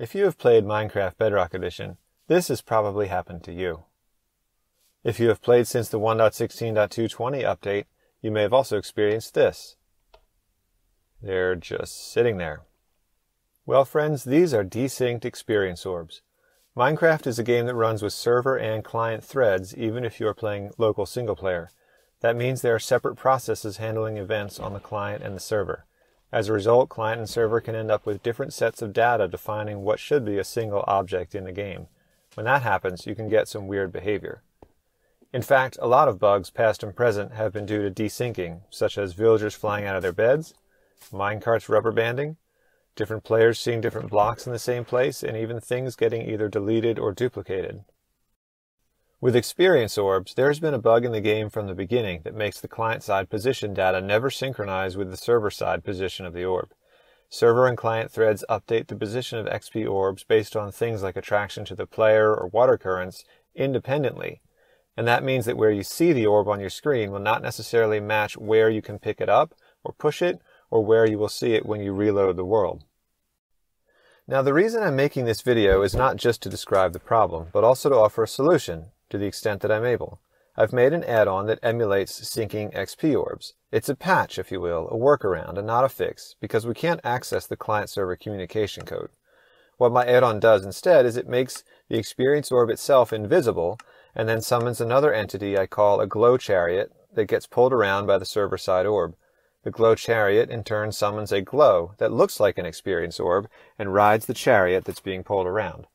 If you have played Minecraft Bedrock Edition, this has probably happened to you. If you have played since the 1.16.220 update, you may have also experienced this. They're just sitting there. Well friends, these are desynced experience orbs. Minecraft is a game that runs with server and client threads even if you are playing local single player. That means there are separate processes handling events on the client and the server. As a result, client and server can end up with different sets of data defining what should be a single object in the game. When that happens, you can get some weird behavior. In fact, a lot of bugs, past and present, have been due to desyncing, such as villagers flying out of their beds, minecarts rubber banding, different players seeing different blocks in the same place, and even things getting either deleted or duplicated. With experience orbs, there has been a bug in the game from the beginning that makes the client-side position data never synchronize with the server-side position of the orb. Server and client threads update the position of XP orbs based on things like attraction to the player or water currents independently, and that means that where you see the orb on your screen will not necessarily match where you can pick it up or push it or where you will see it when you reload the world. Now the reason I'm making this video is not just to describe the problem, but also to offer a solution, to the extent that I'm able. I've made an add-on that emulates syncing XP orbs. It's a patch, if you will, a workaround, and not a fix, because we can't access the client-server communication code. What my add-on does instead is it makes the experience orb itself invisible, and then summons another entity I call a glow chariot that gets pulled around by the server-side orb. The glow chariot in turn summons a glow that looks like an experience orb and rides the chariot that's being pulled around.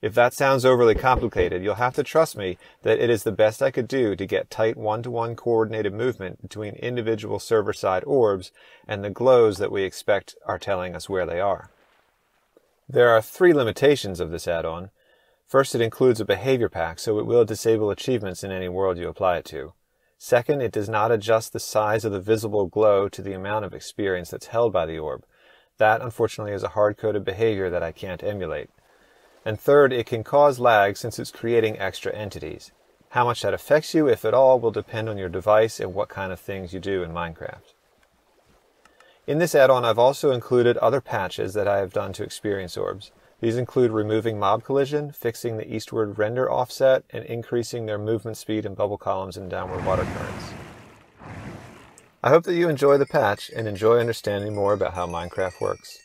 If that sounds overly complicated, you'll have to trust me that it is the best I could do to get tight one-to-one coordinated movement between individual server-side orbs and the glows that we expect are telling us where they are. There are three limitations of this add-on. First, it includes a behavior pack, so it will disable achievements in any world you apply it to. Second, it does not adjust the size of the visible glow to the amount of experience that's held by the orb. That, unfortunately, is a hard-coded behavior that I can't emulate. And third, it can cause lag since it's creating extra entities. How much that affects you, if at all, will depend on your device and what kind of things you do in Minecraft. In this add-on, I've also included other patches that I have done to Experience Orbs. These include removing mob collision, fixing the eastward render offset, and increasing their movement speed in bubble columns and downward water currents. I hope that you enjoy the patch and enjoy understanding more about how Minecraft works.